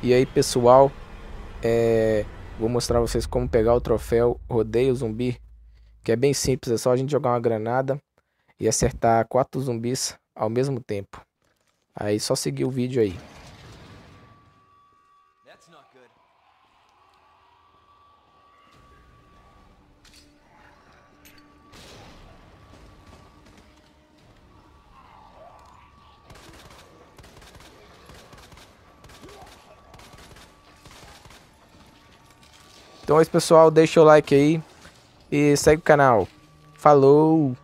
E aí, pessoal, é... vou mostrar vocês como pegar o troféu Rodeio Zumbi, que é bem simples, é só a gente jogar uma granada e acertar quatro zumbis ao mesmo tempo. Aí só seguir o vídeo aí. That's not good. Então é isso, pessoal. Deixa o like aí e segue o canal. Falou!